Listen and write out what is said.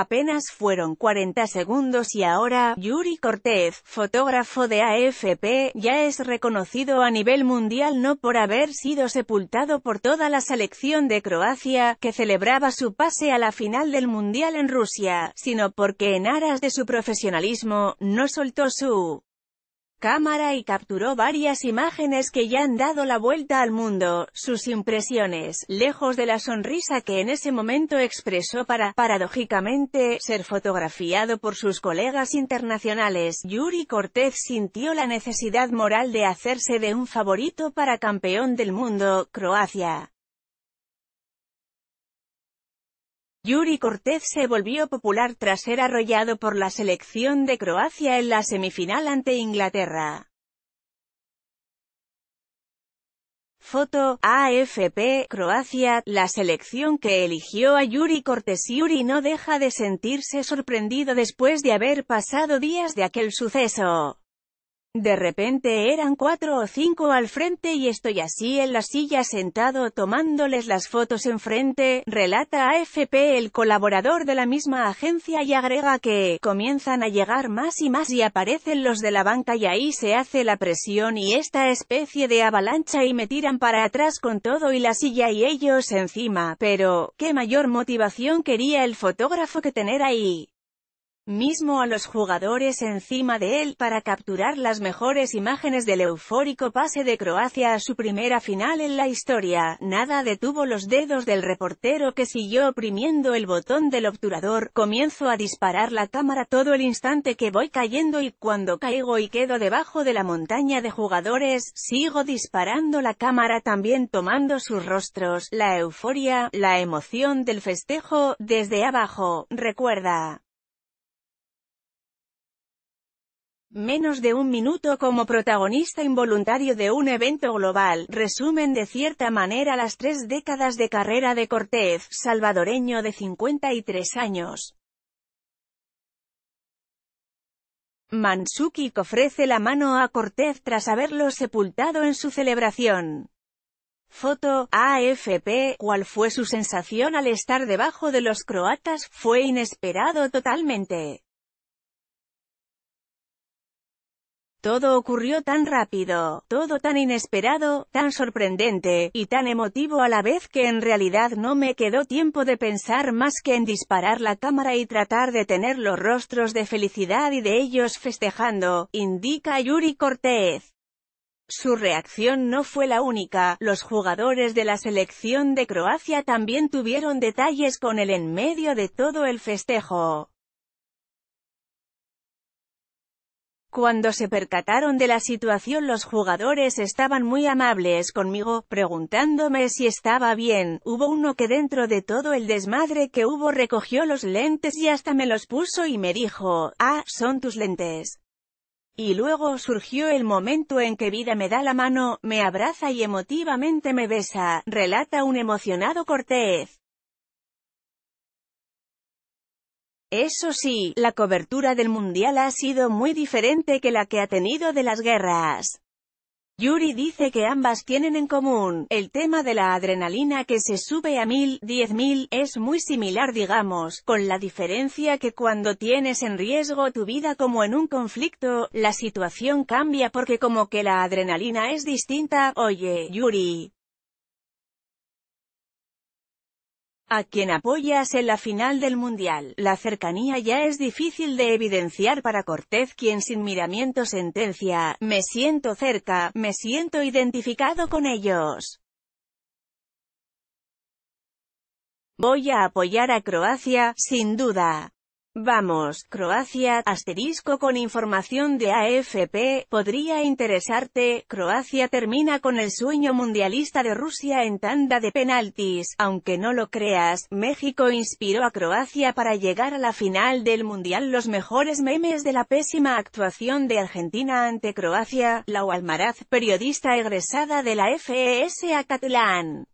Apenas fueron 40 segundos y ahora, Yuri Cortez, fotógrafo de AFP, ya es reconocido a nivel mundial no por haber sido sepultado por toda la selección de Croacia, que celebraba su pase a la final del Mundial en Rusia, sino porque en aras de su profesionalismo, no soltó su cámara y capturó varias imágenes que ya han dado la vuelta al mundo, sus impresiones, lejos de la sonrisa que en ese momento expresó para, paradójicamente, ser fotografiado por sus colegas internacionales, Yuri Cortez sintió la necesidad moral de hacerse de un favorito para campeón del mundo, Croacia. Yuri Cortez se volvió popular tras ser arrollado por la selección de Croacia en la semifinal ante Inglaterra. Foto, AFP, Croacia, la selección que eligió a Yuri Cortés Yuri no deja de sentirse sorprendido después de haber pasado días de aquel suceso. De repente eran cuatro o cinco al frente y estoy así en la silla sentado tomándoles las fotos enfrente, relata AFP el colaborador de la misma agencia y agrega que, comienzan a llegar más y más y aparecen los de la banca y ahí se hace la presión y esta especie de avalancha y me tiran para atrás con todo y la silla y ellos encima, pero, ¿qué mayor motivación quería el fotógrafo que tener ahí? mismo a los jugadores encima de él para capturar las mejores imágenes del eufórico pase de Croacia a su primera final en la historia. Nada detuvo los dedos del reportero que siguió oprimiendo el botón del obturador. Comienzo a disparar la cámara todo el instante que voy cayendo y cuando caigo y quedo debajo de la montaña de jugadores, sigo disparando la cámara también tomando sus rostros, la euforia, la emoción del festejo, desde abajo, recuerda. Menos de un minuto como protagonista involuntario de un evento global, resumen de cierta manera las tres décadas de carrera de Cortés, salvadoreño de 53 años. Mansukic ofrece la mano a Cortez tras haberlo sepultado en su celebración. Foto, AFP, ¿cuál fue su sensación al estar debajo de los croatas? Fue inesperado totalmente. Todo ocurrió tan rápido, todo tan inesperado, tan sorprendente, y tan emotivo a la vez que en realidad no me quedó tiempo de pensar más que en disparar la cámara y tratar de tener los rostros de felicidad y de ellos festejando, indica Yuri Cortez. Su reacción no fue la única, los jugadores de la selección de Croacia también tuvieron detalles con él en medio de todo el festejo. Cuando se percataron de la situación los jugadores estaban muy amables conmigo, preguntándome si estaba bien, hubo uno que dentro de todo el desmadre que hubo recogió los lentes y hasta me los puso y me dijo, ah, son tus lentes. Y luego surgió el momento en que vida me da la mano, me abraza y emotivamente me besa, relata un emocionado Cortez. Eso sí, la cobertura del Mundial ha sido muy diferente que la que ha tenido de las guerras. Yuri dice que ambas tienen en común, el tema de la adrenalina que se sube a mil, diez mil, es muy similar digamos, con la diferencia que cuando tienes en riesgo tu vida como en un conflicto, la situación cambia porque como que la adrenalina es distinta, oye, Yuri, a quien apoyas en la final del Mundial. La cercanía ya es difícil de evidenciar para Cortés quien sin miramiento sentencia, me siento cerca, me siento identificado con ellos. Voy a apoyar a Croacia, sin duda. Vamos, Croacia, asterisco con información de AFP, podría interesarte, Croacia termina con el sueño mundialista de Rusia en tanda de penaltis, aunque no lo creas, México inspiró a Croacia para llegar a la final del mundial los mejores memes de la pésima actuación de Argentina ante Croacia, Lau Almaraz, periodista egresada de la FES a Catalán.